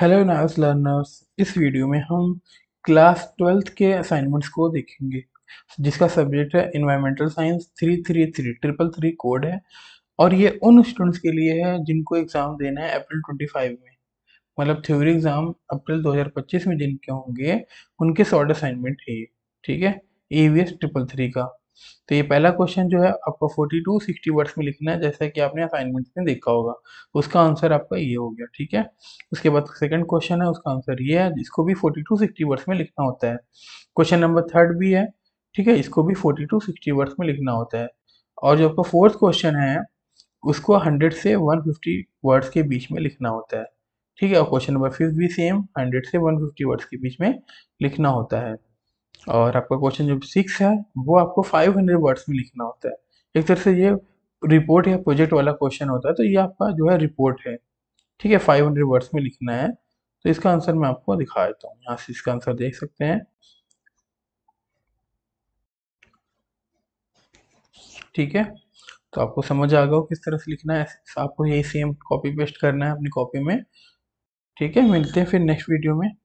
hello nice learners इस video में हम क्लास ट्वेल्थ के असाइनमेंट्स को देखेंगे जिसका सब्जेक्ट है environmental science three three three triple three code है और ये उन स्टूडेंट्स के लिए है जिनको एग्ज़ाम देना है अप्रैल ट्वेंटी फाइव में मतलब थ्योरी एग्ज़ाम अप्रैल दो हज़ार पच्चीस में जिनके होंगे उनके शॉर्ट असाइनमेंट है ये ठीक है A V S triple three का तो ये पहला क्वेश्चन जो है आपको फोर्टी टू सिक्सटी वर्ड्स में लिखना है जैसा कि आपने असाइनमेंट में देखा होगा उसका आंसर आपका ये हो गया ठीक है उसके बाद सेकंड क्वेश्चन है उसका आंसर ये है इसको भी फोर्टी टू सिक्सटी वर्ड्स में लिखना होता है क्वेश्चन नंबर थर्ड भी है ठीक है इसको भी फोर्टी टू सिक्सटी वर्ड्स में लिखना होता है और जो आपका फोर्थ क्वेश्चन है उसको हंड्रेड से वन फिफ्टी वर्ड्स के बीच में लिखना होता है ठीक है और क्वेश्चन नंबर फिफ्थ भी सेम हंड्रेड से वन फिफ्टी वर्ड्स के बीच में लिखना होता है और आपका क्वेश्चन जो सिक्स है वो आपको फाइव हंड्रेड वर्ड्स में लिखना होता है एक तरह से ये रिपोर्ट या प्रोजेक्ट वाला क्वेश्चन होता है तो ये आपका जो है रिपोर्ट है ठीक है फाइव हंड्रेड वर्ड्स में लिखना है तो इसका आंसर मैं आपको दिखा देता हूँ यहाँ से इसका आंसर देख सकते हैं ठीक है तो आपको समझ आ गया किस तरह से लिखना है आपको यही सेम कॉपी पेस्ट करना है अपनी कॉपी में ठीक है मिलते हैं फिर नेक्स्ट वीडियो में